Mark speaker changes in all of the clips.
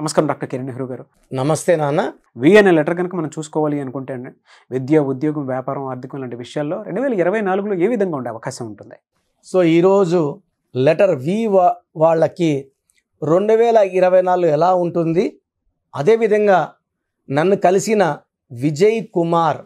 Speaker 1: నమస్కారం డాక్టర్ కిరణ్ నెహ్రూ గారు నమస్తే నాన్న వి అనే లెటర్ కనుక మనం చూసుకోవాలి అనుకుంటే అండి విద్య ఉద్యోగం వ్యాపారం ఆర్థికం లాంటి విషయాల్లో రెండు వేల ఇరవై నాలుగులో ఏ విధంగా ఉండే అవకాశం ఉంటుంది సో ఈరోజు
Speaker 2: లెటర్ వి వాళ్ళకి రెండు వేల ఇరవై నాలుగు ఎలా ఉంటుంది అదేవిధంగా నన్ను కలిసిన Vijay Kumar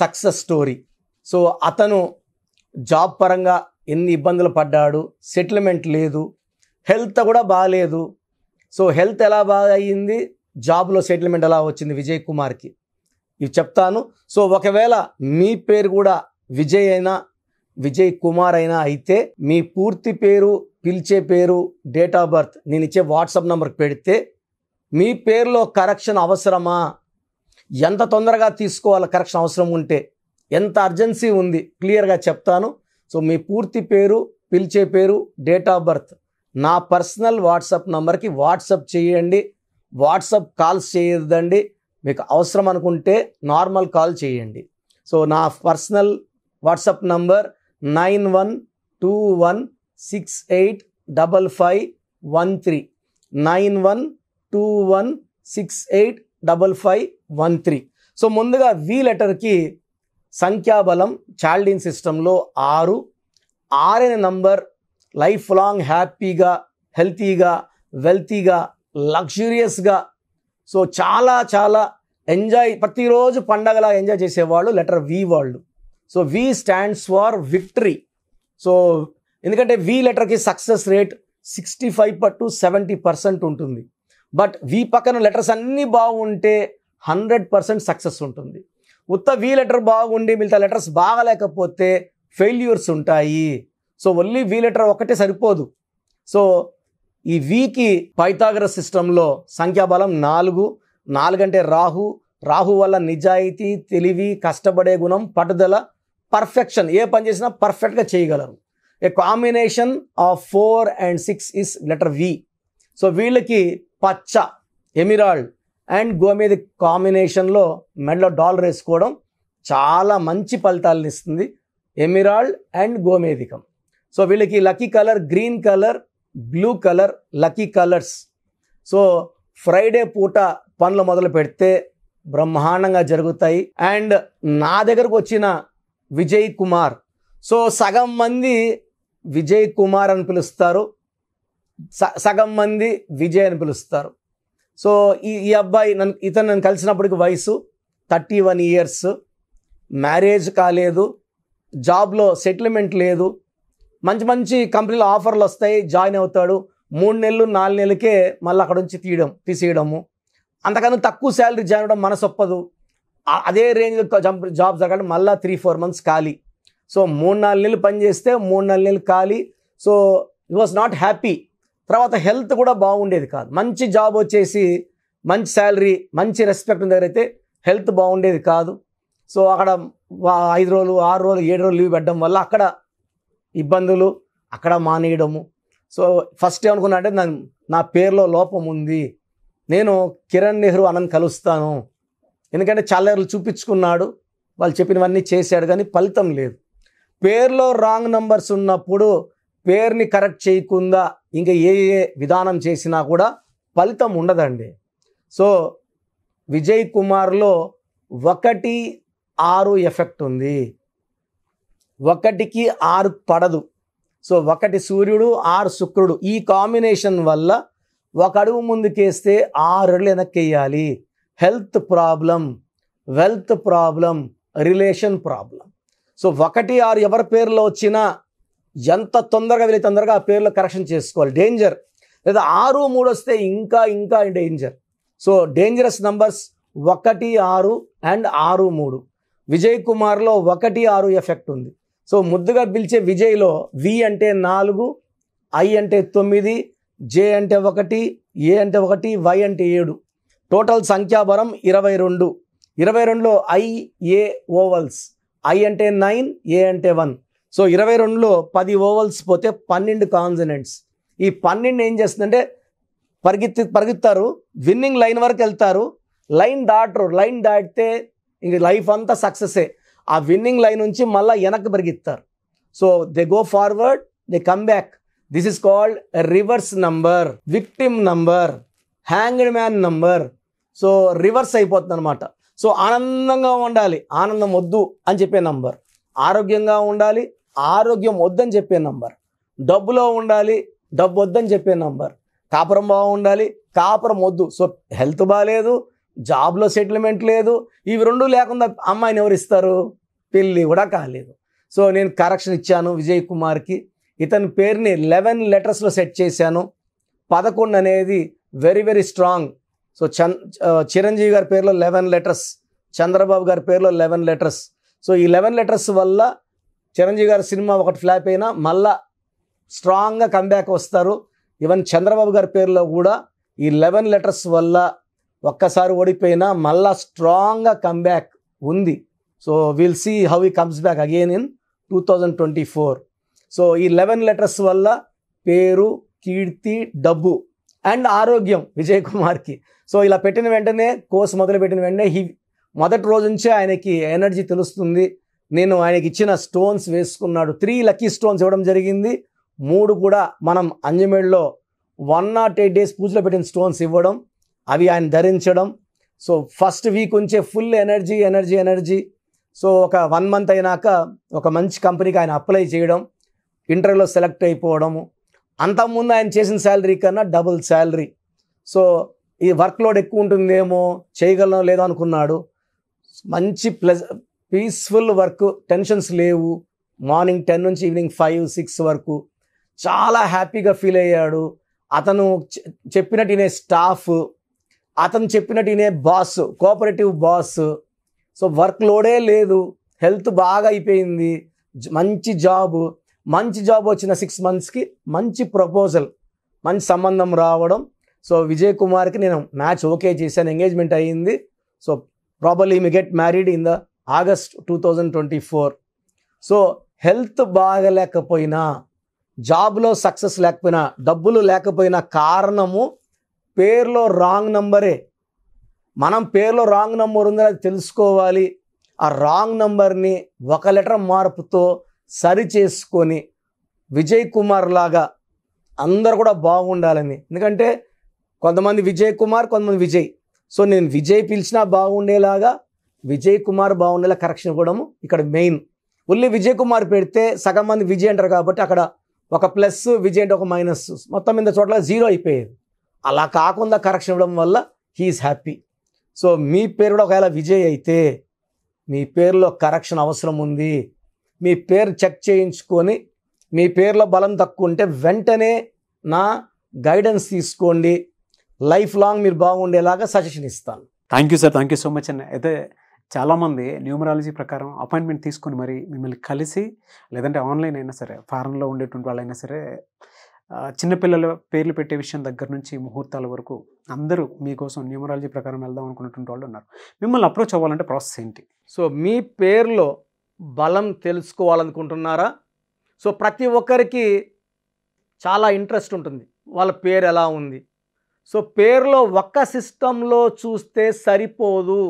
Speaker 2: success story so అతను జాబ్ పరంగా ఎన్ని ఇబ్బందులు పడ్డాడు సెటిల్మెంట్ లేదు హెల్త్ కూడా బాగాలేదు సో హెల్త్ ఎలా బాగా అయ్యింది జాబ్లో సెటిల్మెంట్ ఎలా వచ్చింది విజయ్ కుమార్కి ఇవి చెప్తాను సో ఒకవేళ మీ పేరు కూడా విజయ్ అయినా విజయ్ కుమార్ అయినా అయితే మీ పూర్తి పేరు పిలిచే పేరు డేట్ ఆఫ్ బర్త్ నేను ఇచ్చే వాట్సాప్ నెంబర్కి పెడితే మీ పేరులో కరెక్షన్ అవసరమా ఎంత తొందరగా తీసుకోవాలి కరెక్షన్ అవసరం ఉంటే ఎంత అర్జెన్సీ ఉంది క్లియర్గా చెప్తాను సో మీ పూర్తి పేరు పిలిచే పేరు డేట్ ఆఫ్ బర్త్ నా పర్సనల్ వాట్సాప్ నంబర్కి వాట్సాప్ చేయండి వాట్సాప్ కాల్స్ చేయొద్దండి మీకు అవసరం అనుకుంటే నార్మల్ కాల్ చేయండి సో నా personal WhatsApp number nine one two one six eight double five one three nine one two one six eight double five one three so ముందుగా V లెటర్కి సంఖ్యాబలం Chaldean సిస్టంలో ఆరు ఆరు నంబర్ లైఫ్ లాంగ్ హ్యాపీగా హెల్తీగా వెల్తీగా లగ్జూరియస్గా so చాలా చాలా ఎంజాయ్ ప్రతిరోజు పండగలా ఎంజాయ్ చేసేవాళ్ళు లెటర్ వి వాళ్ళు so V stands for victory so ఎందుకంటే వి లెటర్కి సక్సెస్ రేట్ సిక్స్టీ ఫైవ్ పట్టు సెవెంటీ పర్సెంట్ ఉంటుంది బట్ వి పక్కన లెటర్స్ అన్నీ బాగుంటే హండ్రెడ్ పర్సెంట్ సక్సెస్ ఉంటుంది ఉత్త వి లెటర్ బాగుండి మిగతా లెటర్స్ బాగలేకపోతే ఫెయిల్యూర్స్ ఉంటాయి సో ఓన్లీ వి లెటర్ ఒకటే సరిపోదు సో ఈ వీకి పైథాగరస్ సిస్టంలో సంఖ్యాబలం నాలుగు నాలుగంటే రాహు రాహు వల్ల నిజాయితీ తెలివి కష్టపడే గుణం పట్టుదల పర్ఫెక్షన్ ఏ పని చేసినా పర్ఫెక్ట్గా చేయగలరు a combination of four and six is letter V so వీళ్ళకి పచ్చ ఎమిరాల్డ్ అండ్ గోమేది కాంబినేషన్లో మెడలో డాలర్ వేసుకోవడం చాలా మంచి ఫలితాలను ఇస్తుంది ఎమిరాల్డ్ అండ్ గోమేదికం సో వీళ్ళకి lucky colour green colour blue colour lucky colours so Friday పూట పనులు మొదలు పెడితే బ్రహ్మాండంగా జరుగుతాయి అండ్ నా దగ్గరకు వచ్చిన విజయ్ కుమార్ సో సగం మంది విజయ్ కుమార్ అని పిలుస్తారు సగం మంది విజయ్ అని పిలుస్తారు సో ఈ ఈ అబ్బాయి నన్ను ఇతను నన్ను కలిసినప్పటికి వయసు థర్టీ వన్ ఇయర్స్ మ్యారేజ్ కాలేదు జాబ్లో సెటిల్మెంట్ లేదు మంచి మంచి కంపెనీలు ఆఫర్లు వస్తాయి జాయిన్ అవుతాడు మూడు నెలలు నాలుగు నెలలకే మళ్ళీ అక్కడ నుంచి తీయడం తీసేయడము అంతకన్నా తక్కువ శాలరీ జాయిన్ అవ్వడం మనసొప్పదు అదే రేంజ్లో జంప్ జాబ్ జరగడం మళ్ళీ త్రీ ఫోర్ మంత్స్ ఖాళీ సో మూడు నాలుగు నెలలు పనిచేస్తే మూడు నాలుగు నెలలు ఖాళీ so it was not happy తర్వాత హెల్త్ కూడా బాగుండేది కాదు మంచి జాబ్ వచ్చేసి మంచి శాలరీ మంచి రెస్పెక్ట్ ఉన్న దగ్గర అయితే హెల్త్ బాగుండేది కాదు సో అక్కడ ఐదు రోజులు ఆరు రోజులు ఏడు రోజులు లీవ్ పెట్టడం వల్ల అక్కడ ఇబ్బందులు అక్కడ మానేయడము సో ఫస్ట్ ఏమనుకున్నా అంటే నా నా పేరులో లోపం ఉంది నేను కిరణ్ నెహ్రూ అనంత్ కలుస్తాను ఎందుకంటే చాలా చూపించుకున్నాడు వాళ్ళు చెప్పినవన్నీ చేశాడు కానీ ఫలితం లేదు పేర్లో రాంగ్ నంబర్స్ ఉన్నప్పుడు పేరుని కరెక్ట్ చేయకుండా ఇంకా ఏ ఏ విధానం చేసినా కూడా ఫలితం ఉండదండి సో విజయ్ కుమార్లో ఒకటి ఆరు ఎఫెక్ట్ ఉంది ఒకటికి ఆరు పడదు సో ఒకటి సూర్యుడు ఆరు శుక్రుడు ఈ కాంబినేషన్ వల్ల ఒక అడుగు ముందుకేస్తే ఆరు వెనక్కేయాలి health problem wealth problem relation problem so ఒకటి ఆరు ఎవరి పేర్లో వచ్చినా ఎంత తొందరగా వెళ్ళి తొందరగా ఆ పేర్లో కరెక్షన్ చేసుకోవాలి డేంజర్ లేదా ఆరు మూడు వస్తే ఇంకా ఇంకా డేంజర్ సో డేంజరస్ నంబర్స్ ఒకటి ఆరు అండ్ ఆరు మూడు విజయ్ కుమార్లో ఒకటి ఆరు ఎఫెక్ట్ ఉంది సో ముద్దుగా పిలిచే విజయ్లో వి అంటే నాలుగు ఐ అంటే తొమ్మిది జే అంటే ఒకటి ఏ అంటే ఒకటి వై అంటే ఏడు టోటల్ సంఖ్యాబరం ఇరవై రెండు ఇరవై రెండులో ఐ ఏ ఓవల్స్ ఐ అంటే నైన్ ఏ అంటే వన్ సో ఇరవై రెండులో పది ఓవల్స్ పోతే పన్నెండు కాన్సనెంట్స్ ఈ పన్నెండు ఏం చేస్తుందంటే పరిగెత్తి పరిగెత్తారు విన్నింగ్ లైన్ వరకు వెళ్తారు లైన్ దాటరు లైన్ దాటితే ఇంక లైఫ్ అంతా సక్సెసే ఆ విన్నింగ్ లైన్ నుంచి మళ్ళీ వెనక్కి పరిగెత్తారు so they go forward they come back this is called reverse number victim number hanged man number so reverse అయిపోతుంది అనమాట సో ఆనందంగా ఉండాలి ఆనందం వద్దు అని చెప్పే నంబర్ ఆరోగ్యంగా ఉండాలి ఆరోగ్యం వద్దని చెప్పే నంబర్ డబ్బులో ఉండాలి డబ్బు వద్దని చెప్పే నంబర్ కాపురం బాగుండాలి కాపురం వద్దు సో హెల్త్ బాగాలేదు జాబ్లో సెటిల్మెంట్ లేదు ఇవి రెండు లేకుండా అమ్మాయిని ఎవరు ఇస్తారు పెళ్ళి కూడా కాలేదు సో నేను కరెక్షన్ ఇచ్చాను విజయ్ కుమార్కి ఇతని పేరుని లెవెన్ లెటర్స్లో సెట్ చేశాను పదకొండు అనేది వెరీ వెరీ స్ట్రాంగ్ సో చన్ చిరంజీవి గారి పేరులో లెవెన్ లెటర్స్ చంద్రబాబు గారి పేరులో లెవెన్ లెటర్స్ సో ఈ లెవెన్ లెటర్స్ వల్ల చిరంజీవి గారి సినిమా ఒకటి ఫ్లాప్ అయినా మళ్ళా స్ట్రాంగ్గా కమ్బ్యాక్ వస్తారు ఈవెన్ చంద్రబాబు గారి పేరులో కూడా ఈ లెవెన్ లెటర్స్ వల్ల ఒక్కసారి ఓడిపోయినా మళ్ళా స్ట్రాంగ్గా కమ్బ్యాక్ ఉంది so will see how he comes back again in two thousand twenty four so ఈ లెవెన్ లెటర్స్ వల్ల పేరు కీర్తి డబ్బు అండ్ ఆరోగ్యం విజయ్ కుమార్కి సో ఇలా పెట్టిన వెంటనే కోర్స్ మొదలుపెట్టిన వెంటనే హీ మొదటి రోజు నుంచే ఆయనకి ఎనర్జీ తెలుస్తుంది నేను ఆయనకి ఇచ్చిన స్టోన్స్ వేసుకున్నాడు త్రీ లక్కీ స్టోన్స్ ఇవ్వడం జరిగింది మూడు కూడా మనం అంజమేడ్లో వన్ నాట్ ఎయిట్ డేస్ పూజలో పెట్టిన స్టోన్స్ ఇవ్వడం అవి ఆయన ధరించడం సో ఫస్ట్ వీక్ ఉంచే full energy energy energy so ఒక వన్ మంత్ అయినాక ఒక మంచి కంపెనీకి ఆయన అప్లై చేయడం ఇంటర్వ్యూలో సెలెక్ట్ అయిపోవడము అంతకుముందు ఆయన చేసిన శాలరీ కన్నా డబుల్ శాలరీ సో ఈ వర్క్ లోడ్ ఎక్కువ ఉంటుందేమో చేయగలను లేదో అనుకున్నాడు మంచి ప్లెజ పీస్ఫుల్ వర్క్ టెన్షన్స్ లేవు మార్నింగ్ టెన్ నుంచి ఈవినింగ్ ఫైవ్ సిక్స్ వరకు చాలా హ్యాపీగా ఫీల్ అయ్యాడు అతను చెప్పినట్టు స్టాఫ్ అతను చెప్పినట్టు ఈయనే boss cooperative boss so work లోడే లేదు హెల్త్ బాగా అయిపోయింది మంచి జాబ్ మంచి జాబ్ వచ్చిన సిక్స్ మంత్స్కి మంచి ప్రపోజల్ మంచి సంబంధం రావడం సో విజయ్ కుమార్కి నేను మ్యాచ్ ఓకే చేశాను ఎంగేజ్మెంట్ అయ్యింది so probably me get married in the August two thousand twenty four so health బాగలేకపోయినా జాబ్లో సక్సెస్ లేకపోయినా డబ్బులు లేకపోయినా కారణము పేర్లో రాంగ్ నంబరే మనం పేర్లో రాంగ్ నంబర్ ఉందని అది తెలుసుకోవాలి ఆ రాంగ్ నంబర్ని ఒక లెటర్ మార్పుతో సరి చేసుకొని విజయ్ కుమార్ లాగా అందరు కూడా బాగుండాలని ఎందుకంటే కొంతమంది విజయ్ కుమార్ కొంతమంది విజయ్ సో నేను విజయ్ పిలిచినా బాగుండేలాగా విజయ్ కుమార్ బాగుండేలా కరెక్షన్ ఇవ్వడము ఇక్కడ మెయిన్ ఓన్లీ విజయ్ కుమార్ పెడితే సగం మంది విజయ్ అంటారు కాబట్టి అక్కడ ఒక ప్లస్ విజయ్ అంటే ఒక మైనస్ మొత్తం మీద చోట్ల జీరో అయిపోయేది అలా కాకుండా కరెక్షన్ ఇవ్వడం వల్ల హీఈస్ హ్యాపీ సో మీ పేరు కూడా ఒకవేళ విజయ్ అయితే మీ పేరులో కరెక్షన్ అవసరం ఉంది మీ పేరు చెక్ చేయించుకొని మీ పేరులో బలం తక్కువ ఉంటే వెంటనే నా గైడెన్స్ తీసుకోండి లైఫ్ లాంగ్ మీరు బాగుండేలాగా
Speaker 1: సజెషన్ ఇస్తాను thank you sir thank you so much అండి అయితే చాలామంది న్యూమరాలజీ ప్రకారం అపాయింట్మెంట్ తీసుకొని మరి మిమ్మల్ని కలిసి లేదంటే ఆన్లైన్ అయినా సరే ఫారెన్లో ఉండేటువంటి వాళ్ళైనా సరే చిన్నపిల్లల పేర్లు పెట్టే విషయం దగ్గర నుంచి ముహూర్తాల వరకు అందరూ మీకోసం న్యూమరాలజీ
Speaker 2: ప్రకారం వెళ్దాం అనుకున్నటువంటి వాళ్ళు ఉన్నారు మిమ్మల్ని అప్రోచ్ అవ్వాలంటే ప్రాసెస్ ఏంటి సో మీ పేరులో బలం తెలుసుకోవాలనుకుంటున్నారా సో ప్రతి ఒక్కరికి చాలా ఇంట్రెస్ట్ ఉంటుంది వాళ్ళ పేరు ఎలా ఉంది సో పేర్లో ఒక్క సిస్టంలో చూస్తే సరిపోదు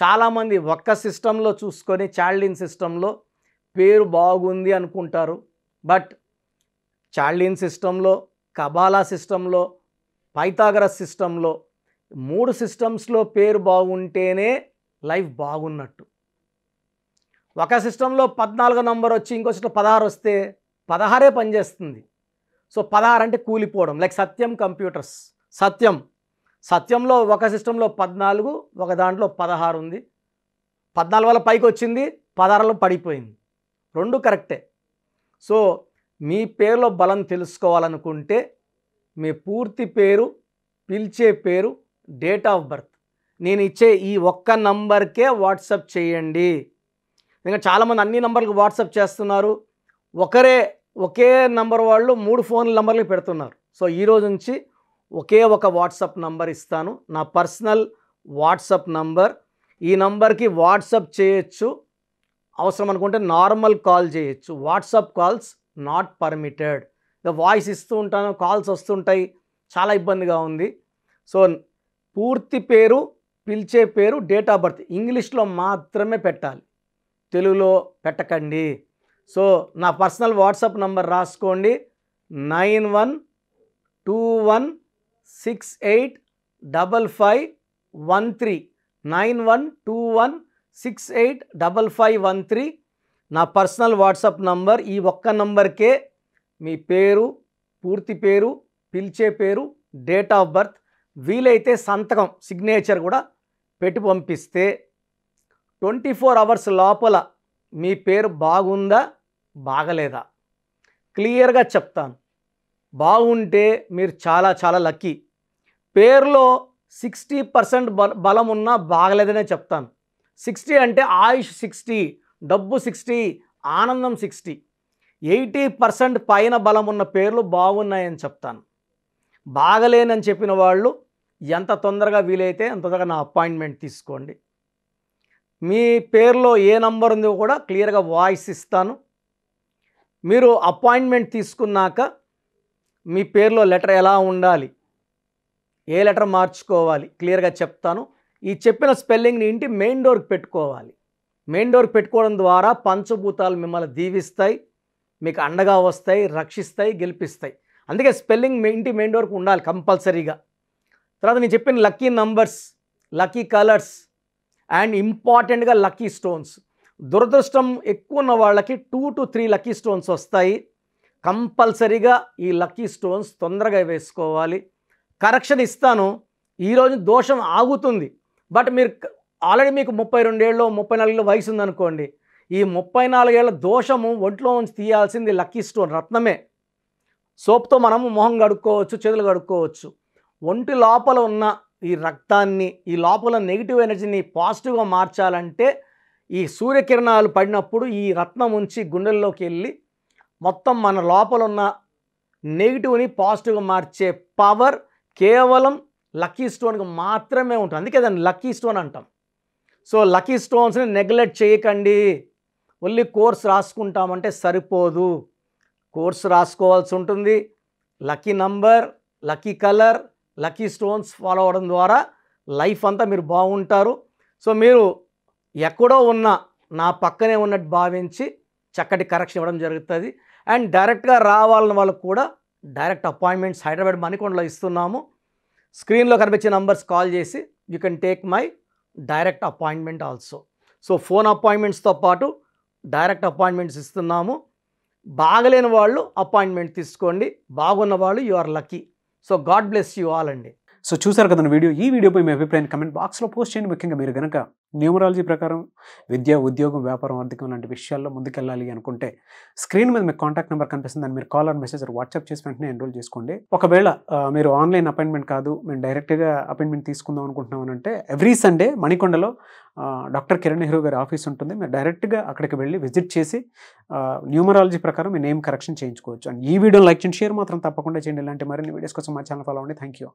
Speaker 2: చాలామంది ఒక్క సిస్టంలో చూసుకొని చాల్డిన్ సిస్టంలో పేరు బాగుంది అనుకుంటారు బట్ చార్లిన్ సిస్టంలో కబాలా సిస్టంలో పైథాగరస్ సిస్టంలో మూడు సిస్టమ్స్లో పేరు బాగుంటేనే లైఫ్ బాగున్నట్టు ఒక సిస్టంలో పద్నాలుగో నంబర్ వచ్చి ఇంకో సిస్టమ్ పదహారు వస్తే పదహారే పనిచేస్తుంది సో పదహారు అంటే కూలిపోవడం లైక్ సత్యం కంప్యూటర్స్ సత్యం సత్యంలో ఒక సిస్టంలో పద్నాలుగు ఒక దాంట్లో పదహారు ఉంది పద్నాలుగు వల్ల పైకి వచ్చింది పదహారులో పడిపోయింది రెండు కరెక్టే సో మీ పేరులో బలం తెలుసుకోవాలనుకుంటే మీ పూర్తి పేరు పిలిచే పేరు డేట్ ఆఫ్ బర్త్ నేను ఇచ్చే ఈ ఒక్క నంబర్కే వాట్సప్ చేయండి ఇంకా చాలామంది అన్ని నంబర్లకు వాట్సప్ చేస్తున్నారు ఒకరే ఒకే నంబర్ వాళ్ళు మూడు ఫోన్ నంబర్లు పెడుతున్నారు సో ఈరోజు నుంచి ఒకే ఒక వాట్సప్ నంబర్ ఇస్తాను నా పర్సనల్ వాట్సప్ నంబర్ ఈ నంబర్కి వాట్సప్ చేయొచ్చు అవసరం అనుకుంటే నార్మల్ కాల్ చేయొచ్చు WhatsApp calls not permitted voice ఇస్తూ ఉంటాను కాల్స్ వస్తుంటాయి చాలా ఇబ్బందిగా ఉంది సో పూర్తి పేరు పిలిచే పేరు డేట్ ఆఫ్ బర్త్ ఇంగ్లీష్లో మాత్రమే పెట్టాలి తెలుగులో పెట్టకండి సో నా పర్సనల్ వాట్సాప్ నంబర్ రాసుకోండి nine one two one six eight double five one three nine one two one six eight double five one three నా పర్సనల్ వాట్సాప్ నంబర్ ఈ ఒక్క నంబర్కే మీ పేరు పూర్తి పేరు పిలిచే పేరు డేట్ ఆఫ్ బర్త్ వీలైతే సంతకం సిగ్నేచర్ కూడా పెట్టి పంపిస్తే ట్వంటీ ఫోర్ అవర్స్ లోపల మీ పేరు బాగుందా బాగలేదా క్లియర్గా చెప్తాను బాగుంటే మీరు చాలా చాలా లక్కీ పేరులో సిక్స్టీ పర్సెంట్ బలం ఉన్నా బాగలేదనే చెప్తాను సిక్స్టీ అంటే ఆయుష్ సిక్స్టీ డబ్బు సిక్స్టీ ఆనందం సిక్స్టీ ఎయిటీ పర్సెంట్ పైన బలం ఉన్న పేర్లు బాగున్నాయని చెప్తాను బాగలేనని చెప్పిన వాళ్ళు ఎంత తొందరగా వీలైతే అంత తొందరగా నా అపాయింట్మెంట్ తీసుకోండి మీ పేర్లో ఏ నంబర్ ఉందో కూడా క్లియర్గా వాయిస్ ఇస్తాను మీరు అపాయింట్మెంట్ తీసుకున్నాక మీ పేర్లో లెటర్ ఎలా ఉండాలి ఏ లెటర్ మార్చుకోవాలి క్లియర్గా చెప్తాను ఈ చెప్పిన స్పెల్లింగ్ని ఇంటి మెయిన్ డోర్కి పెట్టుకోవాలి మెయిన్ డోర్ పెట్టుకోవడం ద్వారా పంచభూతాలు మిమ్మల్ని దీవిస్తాయి మీకు అండగా వస్తాయి రక్షిస్తాయి గెలిపిస్తాయి అందుకే స్పెల్లింగ్ ఇంటి మెయిన్ డోర్కి ఉండాలి కంపల్సరీగా తర్వాత నేను చెప్పిన lucky numbers lucky colours and ఇంపార్టెంట్గా లక్కీ స్టోన్స్ దురదృష్టం ఎక్కువ ఉన్న వాళ్ళకి two to three lucky stones వస్తాయి కంపల్సరీగా ఈ లక్కీ స్టోన్స్ తొందరగా వేసుకోవాలి కరెక్షన్ ఇస్తాను ఈరోజు దోషం ఆగుతుంది బట్ మీరు ఆల్రెడీ మీకు ముప్పై రెండేళ్ళు ముప్పై నాలుగేళ్ళు వయసు ఉందనుకోండి ఈ ముప్పై నాలుగేళ్ల దోషము ఒంట్లో నుంచి తీయాల్సింది లక్కీ స్టోన్ రత్నమే సోప్తో మనము మొహం కడుక్కోవచ్చు చేతులు కడుక్కోవచ్చు ఒంటి లోపల ఉన్న ఈ రక్తాన్ని ఈ లోపల నెగిటివ్ ఎనర్జీని పాజిటివ్గా మార్చాలంటే ఈ సూర్యకిరణాలు పడినప్పుడు ఈ రత్నం ఉంచి గుండెల్లోకి వెళ్ళి మొత్తం మన లోపల ఉన్న నెగిటివ్ని పాజిటివ్గా మార్చే పవర్ కేవలం లక్కీ స్టోన్కి మాత్రమే ఉంటుంది అందుకే దాన్ని లక్కీ స్టోన్ అంటాం సో లక్కీ స్టోన్స్ని నెగ్లెక్ట్ చేయకండి ఓన్లీ కోర్స్ రాసుకుంటామంటే సరిపోదు కోర్స్ రాసుకోవాల్సి ఉంటుంది lucky number lucky colour lucky stones follow అవడం ద్వారా లైఫ్ అంతా మీరు బాగుంటారు సో మీరు ఎక్కడో ఉన్న నా పక్కనే ఉన్నట్టు భావించి చక్కటి కరెక్షన్ ఇవ్వడం జరుగుతుంది అండ్ డైరెక్ట్గా రావాలని వాళ్ళకు కూడా డైరెక్ట్ అపాయింట్మెంట్స్ హైదరాబాద్ మణికొండలో ఇస్తున్నాము స్క్రీన్లో కనిపించే నంబర్స్ కాల్ చేసి you can take my direct appointment also so phone అపాయింట్మెంట్స్తో పాటు డైరెక్ట్ అపాయింట్మెంట్స్ ఇస్తున్నాము బాగలేని వాళ్ళు అపాయింట్మెంట్ తీసుకోండి బాగున్న వాళ్ళు you are lucky so God bless you all అండి
Speaker 1: సో చూసారు కదా వీడియో ఈ వీడియోపై మీ అభిప్రాయాన్ని కమెంట్ బాక్స్లో పోస్ట్ చేయండి ముఖ్యంగా మీరు కనుక న్యూమరాలజీ ప్రకారం విద్య ఉద్యోగం వ్యాపారం ఆర్థికం లాంటి విషయాల్లో ముందుకెళ్ళాలి అనుకుంటే స్క్రీన్ మీద మీకు కాంటాక్ట్ నెంబర్ కనిపిస్తుంది దాన్ని మీరు కాల్ ఆర్ మెసేజ్ వాట్సాప్ చేసి వెంటనే ఎన్రోల్ చేసుకోండి ఒకవేళ మీరు ఆన్లైన్ అపాయింట్మెంట్ కాదు మేము డైరెక్ట్గా అపాయింట్మెంట్ తీసుకుందాం అనుకుంటున్నాం అంటే ఎవ్రీ సండే మణికొండలో డాక్టర్ కిరణ్ నెహ్రూ గారి ఆఫీస్ ఉంటుంది మీరు డైరెక్ట్గా అక్కడికి వెళ్ళి విజిట్ చేసి న్యూమరాలజీ ప్రకారం మీ నేమ్ కరెక్షన్ చేయించుకోవచ్చు అండ్ ఈ వీడియో లైక్ చేయండి షేర్ మాత్రం తప్పకుండా
Speaker 2: చేయండి ఇలాంటి మరిన్ని వీడియోస్ కోసం మా ఛానల్ ఫాలో అవ్వండి థ్యాంక్ యూ